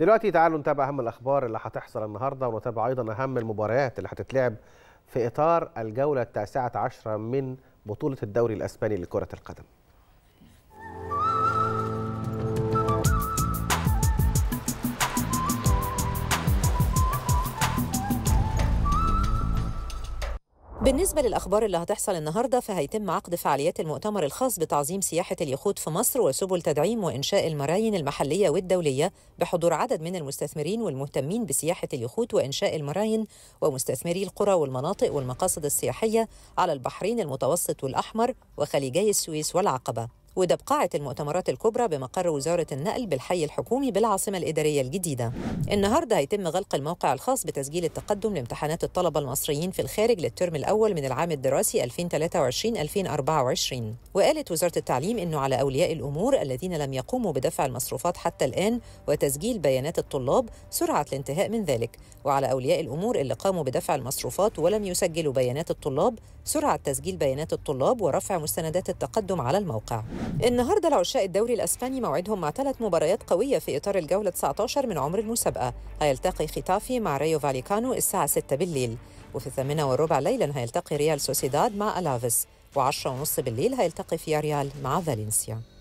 دلوقتي تعالوا نتابع اهم الاخبار اللي هتحصل النهارده ونتابع ايضا اهم المباريات اللي هتتلعب في اطار الجوله التاسعه عشره من بطوله الدوري الاسباني لكره القدم بالنسبة للأخبار اللي هتحصل النهاردة فهيتم عقد فعاليات المؤتمر الخاص بتعظيم سياحة اليخوت في مصر وسبل تدعيم وإنشاء المراين المحلية والدولية بحضور عدد من المستثمرين والمهتمين بسياحة اليخوت وإنشاء المراين ومستثمري القرى والمناطق والمقاصد السياحية على البحرين المتوسط والأحمر وخليجي السويس والعقبة وده بقاعة المؤتمرات الكبرى بمقر وزارة النقل بالحي الحكومي بالعاصمة الإدارية الجديدة النهاردة هيتم غلق الموقع الخاص بتسجيل التقدم لامتحانات الطلبة المصريين في الخارج للترم الأول من العام الدراسي 2023-2024 وقالت وزارة التعليم أنه على أولياء الأمور الذين لم يقوموا بدفع المصروفات حتى الآن وتسجيل بيانات الطلاب سرعة الانتهاء من ذلك وعلى أولياء الأمور اللي قاموا بدفع المصروفات ولم يسجلوا بيانات الطلاب سرعة تسجيل بيانات الطلاب ورفع مستندات التقدم على الموقع النهارده لعشاق الدوري الاسباني موعدهم مع ثلاث مباريات قويه في اطار الجوله 19 من عمر المسابقه هيلتقي خطافي مع ريو فاليكانو الساعه 6 بالليل وفي الثامنه والربع ليلا هيلتقي ريال سوسيداد مع الافيس و10 ونص بالليل هيلتقي فياريال مع فالنسيا